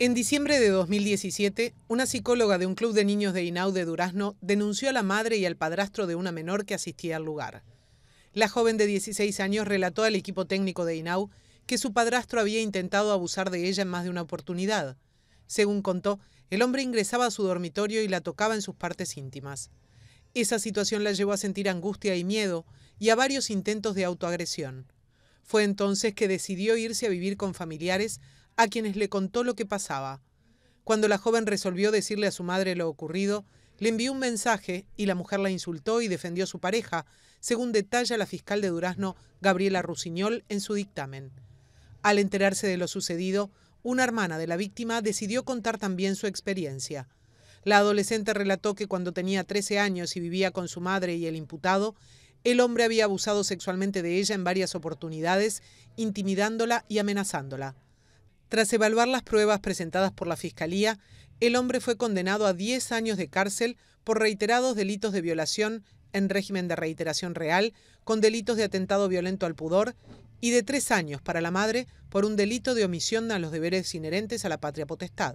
En diciembre de 2017, una psicóloga de un club de niños de Inau de Durazno denunció a la madre y al padrastro de una menor que asistía al lugar. La joven de 16 años relató al equipo técnico de Inau que su padrastro había intentado abusar de ella en más de una oportunidad. Según contó, el hombre ingresaba a su dormitorio y la tocaba en sus partes íntimas. Esa situación la llevó a sentir angustia y miedo y a varios intentos de autoagresión. Fue entonces que decidió irse a vivir con familiares a quienes le contó lo que pasaba. Cuando la joven resolvió decirle a su madre lo ocurrido, le envió un mensaje y la mujer la insultó y defendió a su pareja, según detalla la fiscal de Durazno, Gabriela Rusiñol, en su dictamen. Al enterarse de lo sucedido, una hermana de la víctima decidió contar también su experiencia. La adolescente relató que cuando tenía 13 años y vivía con su madre y el imputado, el hombre había abusado sexualmente de ella en varias oportunidades, intimidándola y amenazándola. Tras evaluar las pruebas presentadas por la Fiscalía, el hombre fue condenado a 10 años de cárcel por reiterados delitos de violación en régimen de reiteración real, con delitos de atentado violento al pudor, y de tres años para la madre por un delito de omisión a los deberes inherentes a la patria potestad.